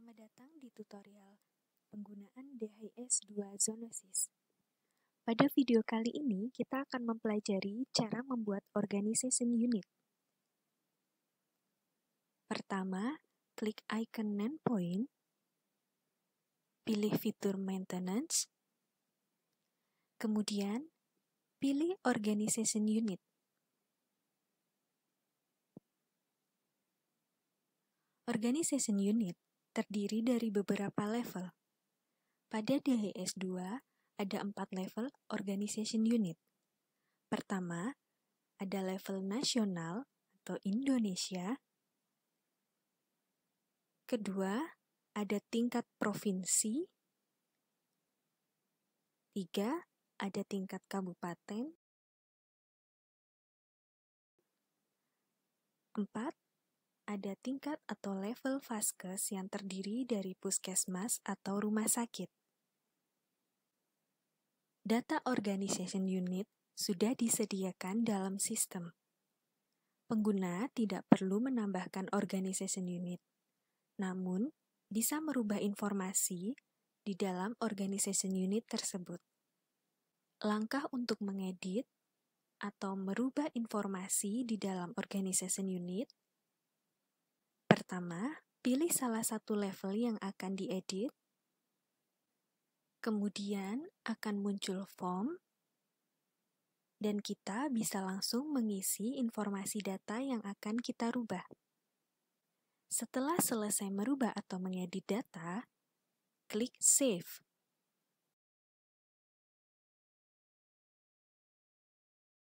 Selamat datang di tutorial penggunaan DHS 2 Zoonosis. Pada video kali ini, kita akan mempelajari cara membuat organization unit. Pertama, klik icon name point, pilih fitur maintenance, kemudian pilih organization unit. Organization unit terdiri dari beberapa level. Pada DHS 2, ada empat level organization unit. Pertama, ada level nasional atau Indonesia. Kedua, ada tingkat provinsi. Tiga, ada tingkat kabupaten. Empat, ada tingkat atau level vaskes yang terdiri dari puskesmas atau rumah sakit. Data Organization Unit sudah disediakan dalam sistem. Pengguna tidak perlu menambahkan Organization Unit, namun bisa merubah informasi di dalam Organization Unit tersebut. Langkah untuk mengedit atau merubah informasi di dalam Organization Unit Pertama, pilih salah satu level yang akan diedit. Kemudian akan muncul form dan kita bisa langsung mengisi informasi data yang akan kita rubah. Setelah selesai merubah atau mengedit data, klik Save.